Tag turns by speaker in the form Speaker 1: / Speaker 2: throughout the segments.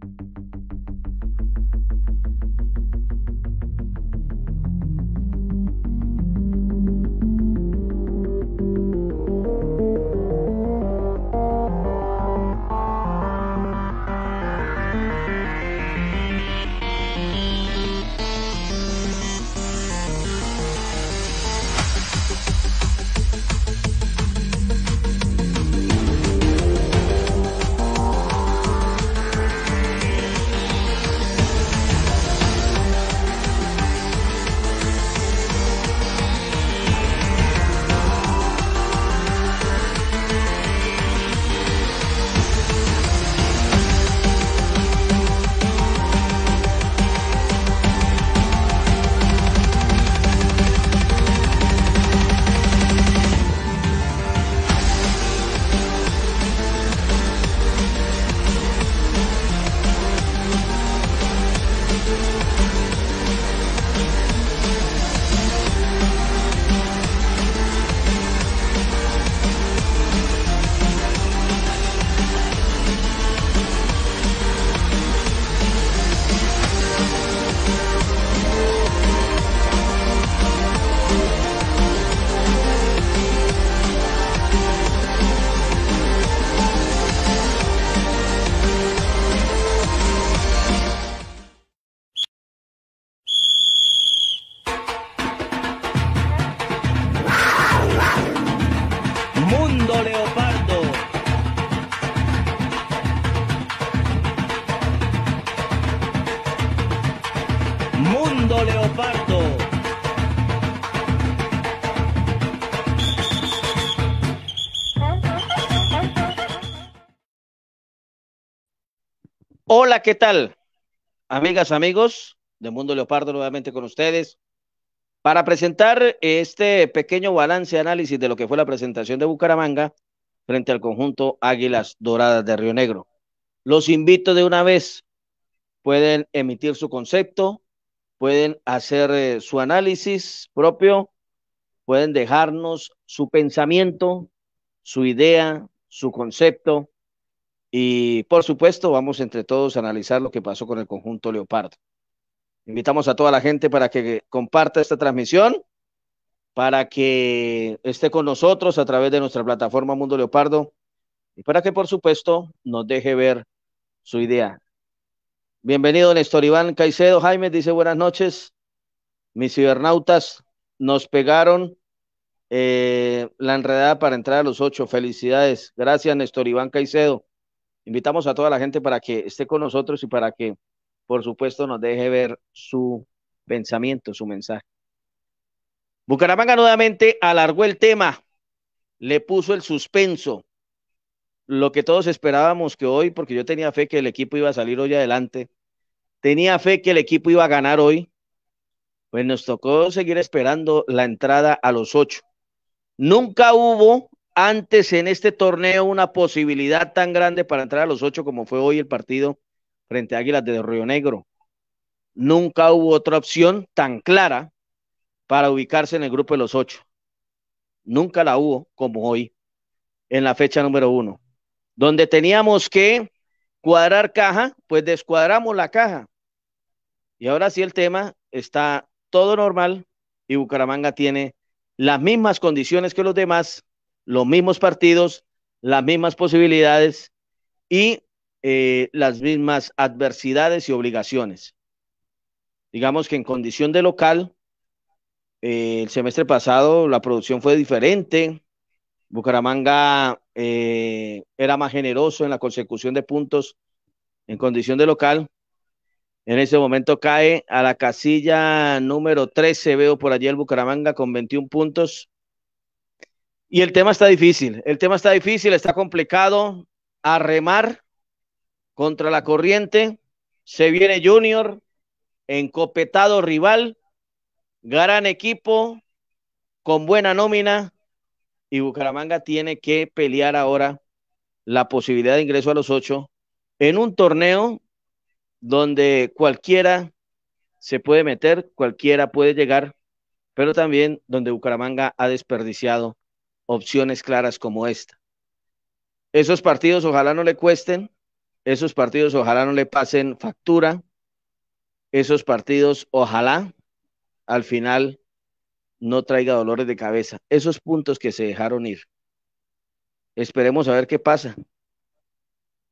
Speaker 1: Thank you. Hola, ¿qué tal? Amigas, amigos de Mundo Leopardo, nuevamente con ustedes para presentar este pequeño balance, análisis de lo que fue la presentación de Bucaramanga frente al conjunto Águilas Doradas de Río Negro. Los invito de una vez, pueden emitir su concepto, pueden hacer eh, su análisis propio, pueden dejarnos su pensamiento, su idea, su concepto y por supuesto, vamos entre todos a analizar lo que pasó con el conjunto Leopardo. Invitamos a toda la gente para que comparta esta transmisión, para que esté con nosotros a través de nuestra plataforma Mundo Leopardo y para que, por supuesto, nos deje ver su idea. Bienvenido, Néstor Iván Caicedo. Jaime dice buenas noches. Mis cibernautas nos pegaron eh, la enredada para entrar a los ocho. Felicidades. Gracias, Néstor Iván Caicedo. Invitamos a toda la gente para que esté con nosotros y para que, por supuesto, nos deje ver su pensamiento, su mensaje. Bucaramanga nuevamente alargó el tema, le puso el suspenso, lo que todos esperábamos que hoy, porque yo tenía fe que el equipo iba a salir hoy adelante, tenía fe que el equipo iba a ganar hoy, pues nos tocó seguir esperando la entrada a los ocho. Nunca hubo antes en este torneo una posibilidad tan grande para entrar a los ocho como fue hoy el partido frente a Águilas de Río Negro. Nunca hubo otra opción tan clara para ubicarse en el grupo de los ocho. Nunca la hubo como hoy, en la fecha número uno, donde teníamos que cuadrar caja, pues descuadramos la caja. Y ahora sí el tema está todo normal y Bucaramanga tiene las mismas condiciones que los demás los mismos partidos, las mismas posibilidades y eh, las mismas adversidades y obligaciones. Digamos que en condición de local, eh, el semestre pasado la producción fue diferente. Bucaramanga eh, era más generoso en la consecución de puntos en condición de local. En ese momento cae a la casilla número 13, veo por allí el Bucaramanga con 21 puntos. Y el tema está difícil, el tema está difícil, está complicado. A remar contra la corriente, se viene Junior, encopetado rival, gran equipo, con buena nómina, y Bucaramanga tiene que pelear ahora la posibilidad de ingreso a los ocho en un torneo donde cualquiera se puede meter, cualquiera puede llegar, pero también donde Bucaramanga ha desperdiciado opciones claras como esta. Esos partidos ojalá no le cuesten, esos partidos ojalá no le pasen factura, esos partidos ojalá al final no traiga dolores de cabeza, esos puntos que se dejaron ir. Esperemos a ver qué pasa.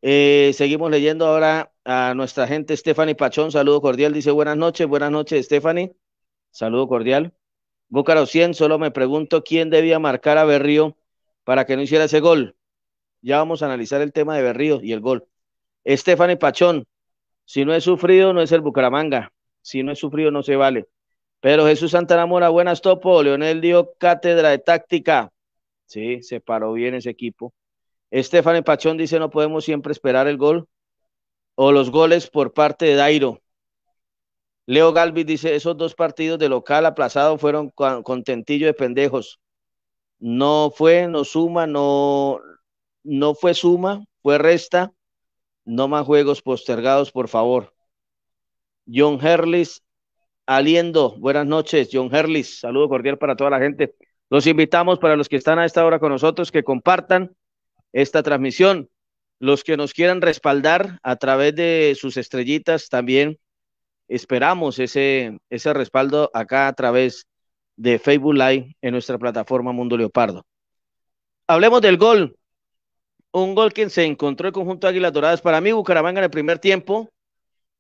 Speaker 1: Eh, seguimos leyendo ahora a nuestra gente, Stephanie Pachón, saludo cordial, dice buenas noches, buenas noches Stephanie, saludo cordial. Búcaro 100, solo me pregunto quién debía marcar a Berrío para que no hiciera ese gol. Ya vamos a analizar el tema de Berrío y el gol. Estefany Pachón, si no es sufrido, no es el Bucaramanga. Si no es sufrido, no se vale. Pero Jesús Santa Mora, buenas topo. Leonel dio cátedra de táctica. Sí, se paró bien ese equipo. Estefan Pachón dice: No podemos siempre esperar el gol o los goles por parte de Dairo. Leo Galvis dice, esos dos partidos de local aplazado fueron contentillo de pendejos. No fue, no suma, no, no fue suma, fue resta. No más juegos postergados, por favor. John Herlis, Aliendo, buenas noches. John Herlis, saludo cordial para toda la gente. Los invitamos para los que están a esta hora con nosotros que compartan esta transmisión. Los que nos quieran respaldar a través de sus estrellitas también esperamos ese, ese respaldo acá a través de Facebook Live en nuestra plataforma Mundo Leopardo. Hablemos del gol. Un gol que se encontró el conjunto de Águilas Doradas. Para mí, Bucaramanga en el primer tiempo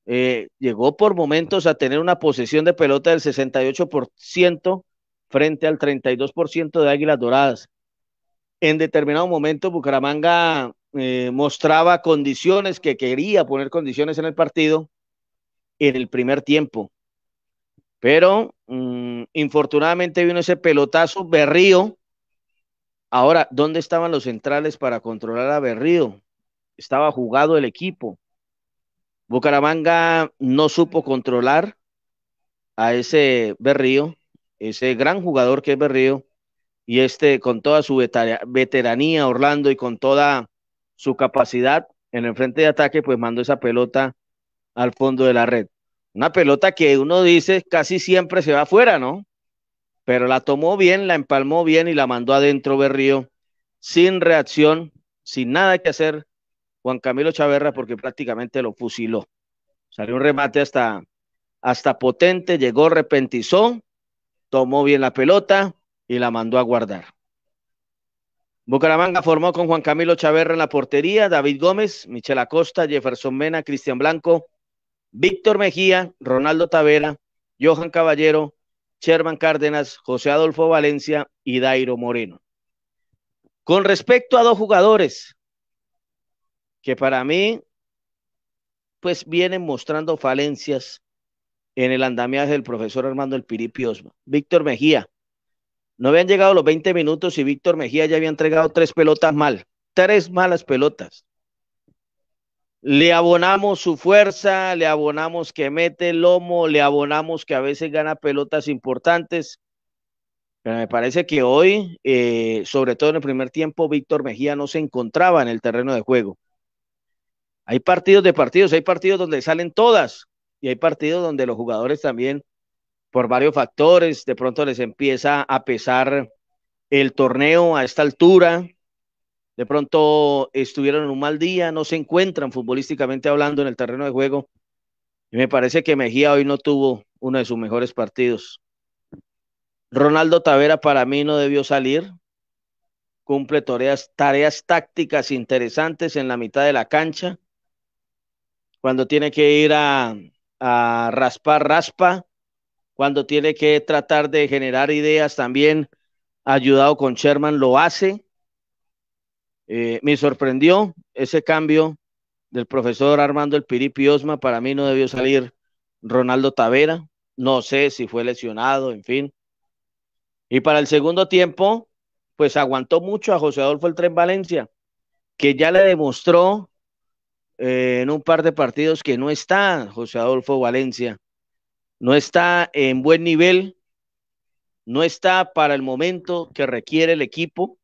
Speaker 1: eh, llegó por momentos a tener una posesión de pelota del 68% frente al 32% de Águilas Doradas. En determinado momento, Bucaramanga eh, mostraba condiciones que quería poner condiciones en el partido en el primer tiempo. Pero mm, infortunadamente vino ese pelotazo Berrío. Ahora, ¿dónde estaban los centrales para controlar a Berrío? Estaba jugado el equipo. Bucaramanga no supo controlar a ese Berrío, ese gran jugador que es Berrío, y este con toda su veteranía, Orlando, y con toda su capacidad en el frente de ataque, pues mandó esa pelota al fondo de la red. Una pelota que uno dice casi siempre se va afuera, ¿no? Pero la tomó bien, la empalmó bien y la mandó adentro Berrío, sin reacción, sin nada que hacer Juan Camilo Chaverra porque prácticamente lo fusiló. Salió un remate hasta, hasta potente, llegó, repentizó, tomó bien la pelota y la mandó a guardar. Bucaramanga formó con Juan Camilo Chaverra en la portería, David Gómez, Michel Acosta, Jefferson Mena, Cristian Blanco, Víctor Mejía, Ronaldo Tavera, Johan Caballero, Sherman Cárdenas, José Adolfo Valencia y Dairo Moreno. Con respecto a dos jugadores que para mí pues vienen mostrando falencias en el andamiaje del profesor Armando El Piripi Víctor Mejía. No habían llegado los 20 minutos y Víctor Mejía ya había entregado tres pelotas mal, tres malas pelotas le abonamos su fuerza, le abonamos que mete el lomo, le abonamos que a veces gana pelotas importantes. Pero me parece que hoy, eh, sobre todo en el primer tiempo, Víctor Mejía no se encontraba en el terreno de juego. Hay partidos de partidos, hay partidos donde salen todas y hay partidos donde los jugadores también, por varios factores, de pronto les empieza a pesar el torneo a esta altura, de pronto estuvieron en un mal día, no se encuentran futbolísticamente hablando en el terreno de juego. Y me parece que Mejía hoy no tuvo uno de sus mejores partidos. Ronaldo Tavera para mí no debió salir. Cumple tareas, tareas tácticas interesantes en la mitad de la cancha. Cuando tiene que ir a, a raspar, raspa. Cuando tiene que tratar de generar ideas también, ayudado con Sherman, lo hace eh, me sorprendió ese cambio del profesor Armando El Piripi Osma. Para mí no debió salir Ronaldo Tavera. No sé si fue lesionado, en fin. Y para el segundo tiempo, pues aguantó mucho a José Adolfo el Tren Valencia, que ya le demostró eh, en un par de partidos que no está José Adolfo Valencia. No está en buen nivel. No está para el momento que requiere el equipo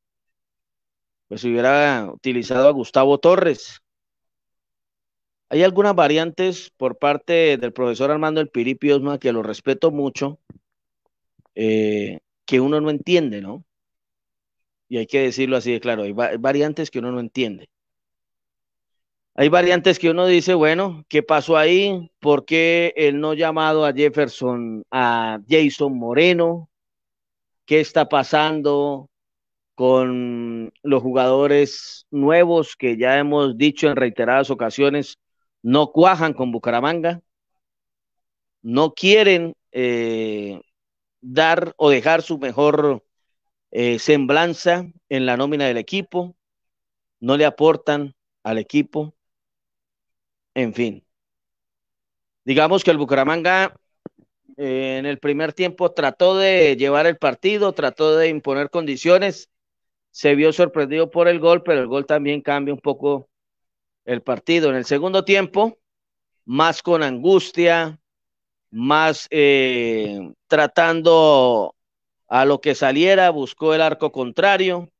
Speaker 1: pues hubiera utilizado a Gustavo Torres. Hay algunas variantes por parte del profesor Armando El Piripi Osma, que lo respeto mucho, eh, que uno no entiende, ¿no? Y hay que decirlo así de claro, hay variantes que uno no entiende. Hay variantes que uno dice, bueno, ¿qué pasó ahí? ¿Por qué el no llamado a Jefferson, a Jason Moreno? ¿Qué está pasando? con los jugadores nuevos que ya hemos dicho en reiteradas ocasiones no cuajan con Bucaramanga, no quieren eh, dar o dejar su mejor eh, semblanza en la nómina del equipo, no le aportan al equipo, en fin. Digamos que el Bucaramanga eh, en el primer tiempo trató de llevar el partido, trató de imponer condiciones, se vio sorprendido por el gol, pero el gol también cambia un poco el partido. En el segundo tiempo, más con angustia, más eh, tratando a lo que saliera, buscó el arco contrario.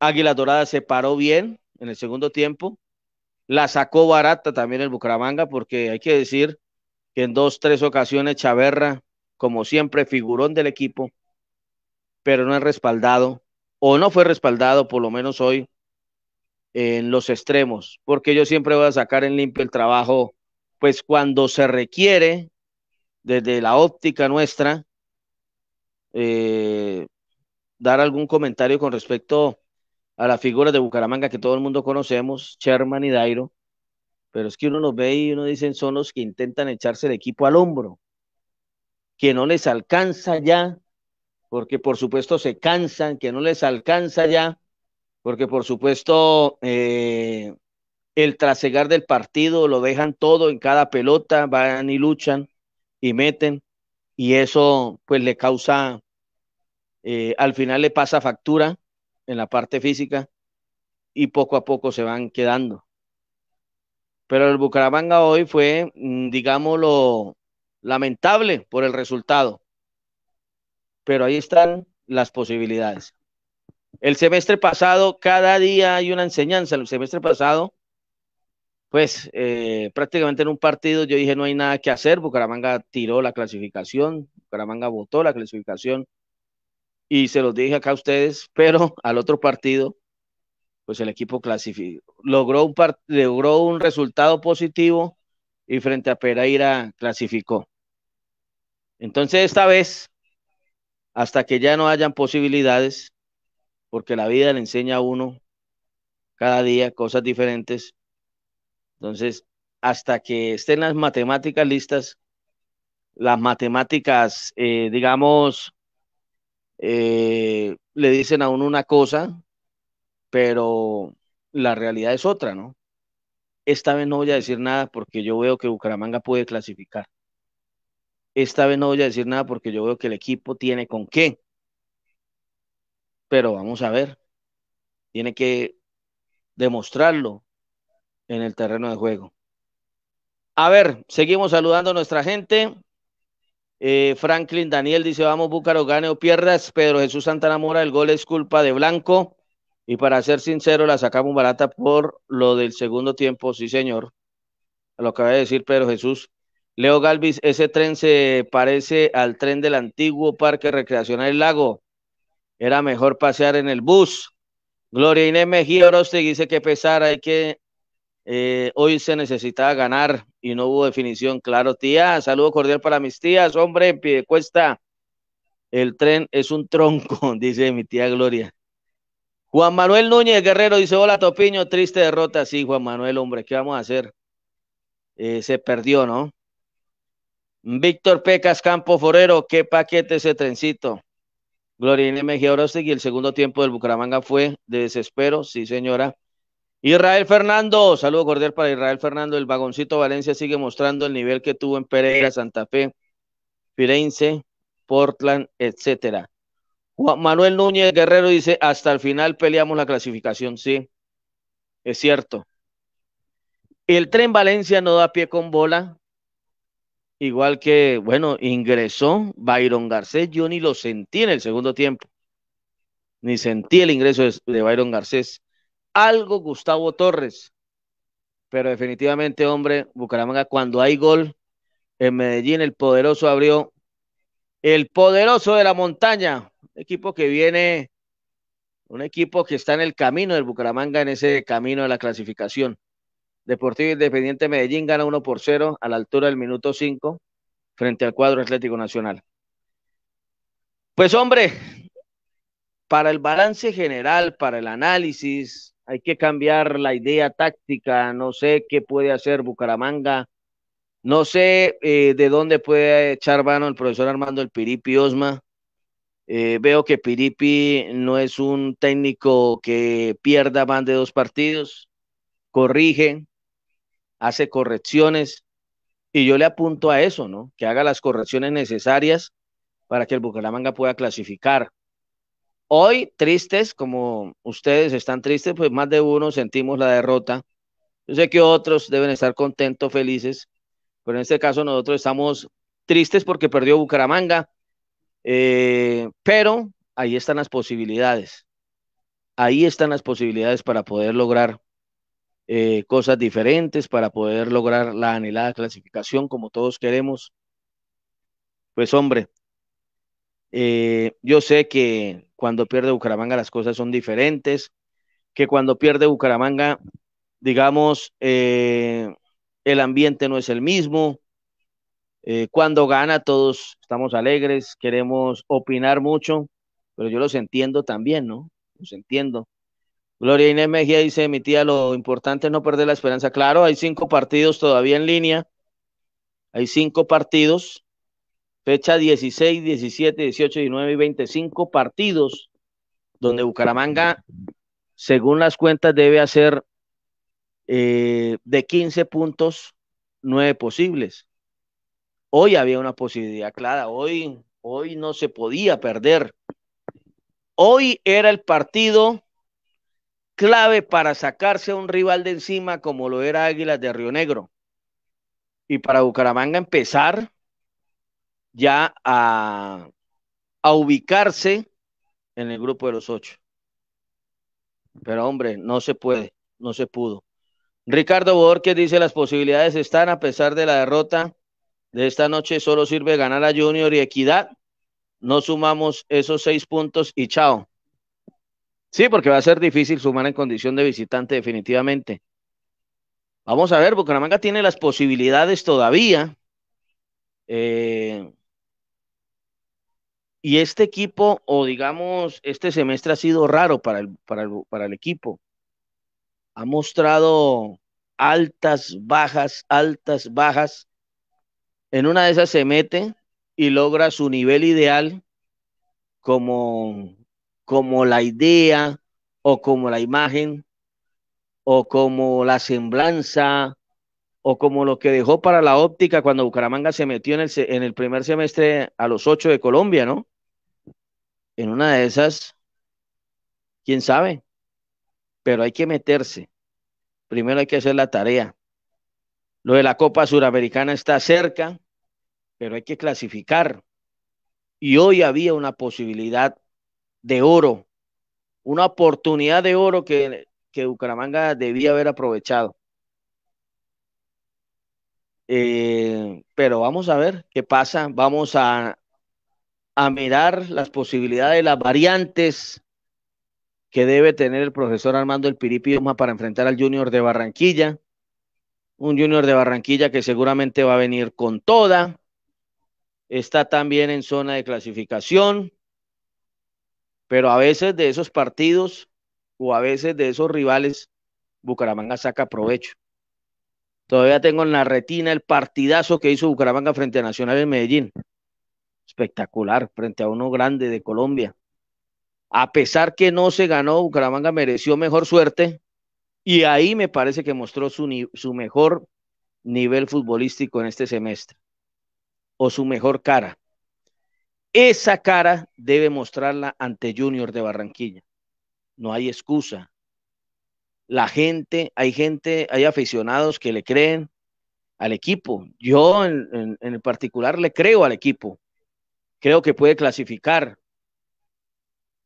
Speaker 1: Águila Dorada se paró bien en el segundo tiempo. La sacó barata también el Bucaramanga, porque hay que decir que en dos, tres ocasiones Chaverra, como siempre, figurón del equipo, pero no es respaldado o no fue respaldado, por lo menos hoy, en los extremos, porque yo siempre voy a sacar en limpio el trabajo, pues cuando se requiere, desde la óptica nuestra, eh, dar algún comentario con respecto a la figura de Bucaramanga que todo el mundo conocemos, Sherman y Dairo, pero es que uno los ve y uno dice son los que intentan echarse el equipo al hombro, que no les alcanza ya porque por supuesto se cansan, que no les alcanza ya, porque por supuesto eh, el trasegar del partido lo dejan todo en cada pelota, van y luchan y meten, y eso pues le causa, eh, al final le pasa factura en la parte física y poco a poco se van quedando. Pero el Bucaramanga hoy fue, mm, digámoslo, lamentable por el resultado pero ahí están las posibilidades. El semestre pasado, cada día hay una enseñanza. El semestre pasado, pues eh, prácticamente en un partido yo dije no hay nada que hacer. Bucaramanga tiró la clasificación, Bucaramanga votó la clasificación y se los dije acá a ustedes, pero al otro partido, pues el equipo clasificó, logró un, logró un resultado positivo y frente a Pereira clasificó. Entonces esta vez hasta que ya no hayan posibilidades, porque la vida le enseña a uno cada día cosas diferentes. Entonces, hasta que estén las matemáticas listas, las matemáticas, eh, digamos, eh, le dicen a uno una cosa, pero la realidad es otra, ¿no? Esta vez no voy a decir nada porque yo veo que Bucaramanga puede clasificar. Esta vez no voy a decir nada porque yo veo que el equipo tiene con qué. Pero vamos a ver. Tiene que demostrarlo en el terreno de juego. A ver, seguimos saludando a nuestra gente. Eh, Franklin Daniel dice: Vamos, Búcaro, gane o pierdas. Pedro Jesús Santa Mora, el gol es culpa de Blanco. Y para ser sincero, la sacamos barata por lo del segundo tiempo. Sí, señor. Lo acaba de decir Pedro Jesús. Leo Galvis, ese tren se parece al tren del antiguo Parque Recreacional del Lago. Era mejor pasear en el bus. Gloria Inés Mejía Orostegui dice que pesar, hay que eh, hoy se necesitaba ganar y no hubo definición. Claro, tía, saludo cordial para mis tías, hombre, pie cuesta. El tren es un tronco, dice mi tía Gloria. Juan Manuel Núñez Guerrero dice: Hola, Topiño, triste derrota. Sí, Juan Manuel, hombre, ¿qué vamos a hacer? Eh, se perdió, ¿no? Víctor Pecas Campo Forero, qué paquete ese trencito. Gloria Mejía y el segundo tiempo del Bucaramanga fue de desespero, sí señora. Israel Fernando, saludo cordial para Israel Fernando, el vagoncito Valencia sigue mostrando el nivel que tuvo en Pereira, Santa Fe, Firenze, Portland, etcétera. Juan Manuel Núñez Guerrero dice, hasta el final peleamos la clasificación, sí, es cierto. El tren Valencia no da pie con bola, Igual que, bueno, ingresó Byron Garcés, yo ni lo sentí en el segundo tiempo. Ni sentí el ingreso de, Byron Garcés. Algo Gustavo Torres. Pero definitivamente, hombre, Bucaramanga, cuando hay gol en Medellín, el poderoso abrió. El poderoso de la montaña. Equipo que viene, un equipo que está en el camino del Bucaramanga, en ese camino de la clasificación. Deportivo Independiente Medellín gana 1 por 0 a la altura del minuto 5 frente al cuadro Atlético Nacional. Pues hombre, para el balance general, para el análisis, hay que cambiar la idea táctica, no sé qué puede hacer Bucaramanga, no sé eh, de dónde puede echar mano el profesor Armando el Piripi Osma. Eh, veo que Piripi no es un técnico que pierda más de dos partidos, corrige, hace correcciones y yo le apunto a eso, ¿no? Que haga las correcciones necesarias para que el Bucaramanga pueda clasificar. Hoy, tristes, como ustedes están tristes, pues más de uno sentimos la derrota. Yo sé que otros deben estar contentos, felices, pero en este caso nosotros estamos tristes porque perdió Bucaramanga, eh, pero ahí están las posibilidades. Ahí están las posibilidades para poder lograr eh, cosas diferentes para poder lograr la anhelada clasificación como todos queremos. Pues hombre, eh, yo sé que cuando pierde Bucaramanga las cosas son diferentes, que cuando pierde Bucaramanga, digamos, eh, el ambiente no es el mismo. cuando gana todos estamos alegres, queremos opinar mucho, pero yo los entiendo también, ¿no? Los entiendo. Gloria Inés Mejía dice, mi tía, lo importante es no perder la esperanza. Claro, hay cinco partidos todavía en línea. Hay cinco partidos. Fecha 16, 17, 18, 19 y 25 partidos donde Bucaramanga, según las cuentas, debe hacer eh, de 15 puntos, nueve posibles. Hoy había una posibilidad clara, hoy, hoy no se podía perder. Hoy era el partido clave para sacarse a un rival de encima como lo era Águilas de Río Negro. Y para Bucaramanga empezar ya a, ubicarse en el grupo de los ocho. Pero hombre, no se puede, no se pudo. Ricardo Borges dice las posibilidades están a pesar de la derrota de esta noche, solo sirve ganar a Junior y Equidad. No sumamos esos seis puntos y chao. Sí, porque va a ser difícil sumar en condición de visitante definitivamente. Vamos a ver, Bucaramanga tiene las posibilidades todavía. Eh, y este equipo, o digamos, este semestre ha sido raro para para el equipo. Ha mostrado altas, bajas, altas, bajas. En una de esas se mete y logra su nivel ideal como como la idea o como la imagen o como la semblanza o como lo que dejó para la óptica cuando Bucaramanga se metió en el, en el primer semestre a los ocho de Colombia, ¿no? En una de esas, quién sabe, pero hay que meterse. Primero hay que hacer la tarea. Lo de la Copa Suramericana está cerca, pero hay que clasificar. Y hoy había una posibilidad de oro, una oportunidad de oro que, Bucaramanga debía haber aprovechado. Eh, pero vamos a ver qué pasa, vamos a, a mirar las posibilidades, las variantes que debe tener el profesor Armando El Piripi para enfrentar al Junior de Barranquilla. Un Junior de Barranquilla que seguramente va a venir con toda. Está también en zona de clasificación. Pero a veces de esos partidos o a veces de esos rivales, Bucaramanga saca provecho. Todavía tengo en la retina el partidazo que hizo Bucaramanga frente a Nacional en Medellín. Espectacular, frente a uno grande de Colombia. A pesar que no se ganó, Bucaramanga mereció mejor suerte y ahí me parece que mostró su, su mejor nivel futbolístico en este semestre o su mejor cara. Esa cara debe mostrarla ante Junior de Barranquilla. No hay excusa. La gente, hay gente, hay aficionados que le creen al equipo. Yo en, en, particular le creo al equipo. Creo que puede clasificar.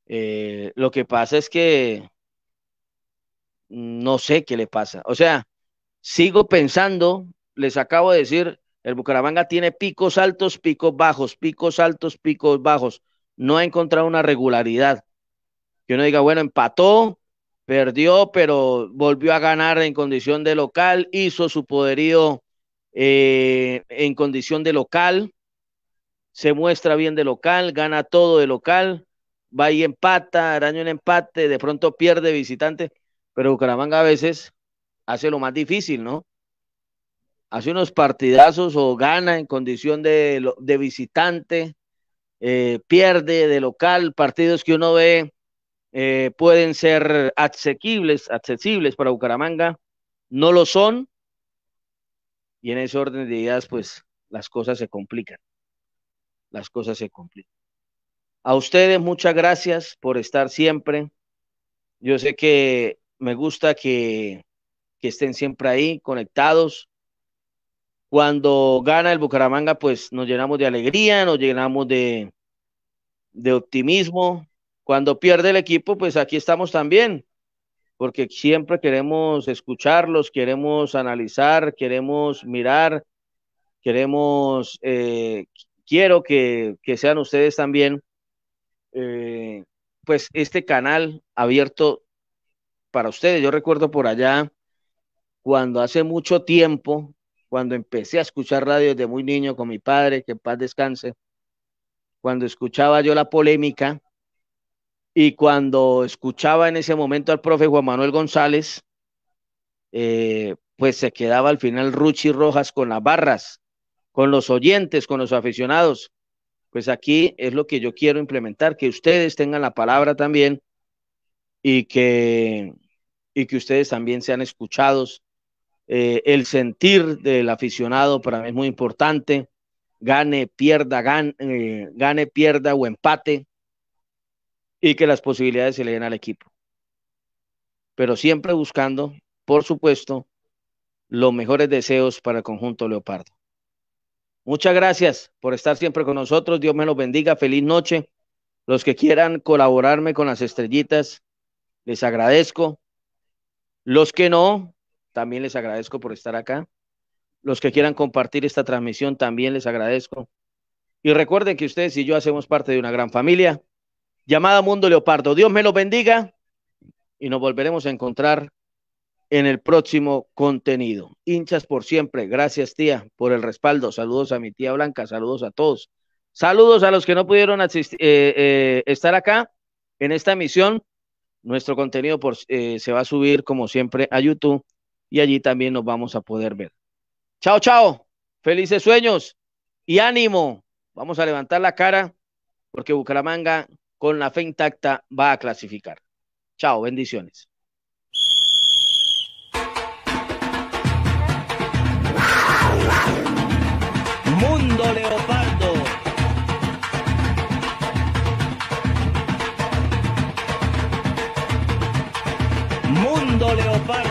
Speaker 1: Eh, lo que pasa es que no sé qué le pasa. O sea, sigo pensando, les acabo de decir, el Bucaramanga tiene picos altos, picos bajos, picos altos, picos bajos. No ha encontrado una regularidad. Que uno diga, bueno, empató, perdió, pero volvió a ganar en condición de local, hizo su poderío eh, en condición de local, se muestra bien de local, gana todo de local, va y empata, araña un empate, de pronto pierde visitante, pero Bucaramanga a veces hace lo más difícil, ¿no? hace unos partidazos o gana en condición de, visitante, eh, pierde de local, partidos que uno ve eh, pueden ser asequibles, accesibles para Bucaramanga, no lo son, y en ese orden de ideas, pues las cosas se complican, las cosas se complican. A ustedes muchas gracias por estar siempre. Yo sé que me gusta que, que estén siempre ahí conectados, cuando gana el Bucaramanga, pues nos llenamos de alegría, nos llenamos de, optimismo. Cuando pierde el equipo, pues aquí estamos también, porque siempre queremos escucharlos, queremos analizar, queremos mirar, queremos, eh, quiero que, sean ustedes también, eh, pues este canal abierto para ustedes. Yo recuerdo por allá, cuando hace mucho tiempo, cuando empecé a escuchar radio desde muy niño con mi padre, que en paz descanse, cuando escuchaba yo la polémica y cuando escuchaba en ese momento al profe Juan Manuel González, eh, pues se quedaba al final Ruchi Rojas con las barras, con los oyentes, con los aficionados. Pues aquí es lo que yo quiero implementar, que ustedes tengan la palabra también y que, y que ustedes también sean escuchados eh, el sentir del aficionado para mí es muy importante. Gane, pierda, gane, eh, gane, pierda o empate. Y que las posibilidades se le den al equipo. Pero siempre buscando, por supuesto, los mejores deseos para el conjunto Leopardo. Muchas gracias por estar siempre con nosotros. Dios me los bendiga. Feliz noche. Los que quieran colaborarme con las estrellitas, les agradezco. Los que no, también les agradezco por estar acá. Los que quieran compartir esta transmisión, también les agradezco. Y recuerden que ustedes y yo hacemos parte de una gran familia llamada Mundo Leopardo. Dios me los bendiga y nos volveremos a encontrar en el próximo contenido. Hinchas por siempre. Gracias, tía, por el respaldo. Saludos a mi tía Blanca. Saludos a todos. Saludos a los que no pudieron eh, eh, estar acá en esta emisión. Nuestro contenido eh, se va a subir, como siempre, a YouTube y allí también nos vamos a poder ver. Chao, chao. Felices sueños y ánimo. Vamos a levantar la cara porque Bucaramanga con la fe intacta va a clasificar. Chao, bendiciones. Mundo Leopardo. Mundo Leopardo.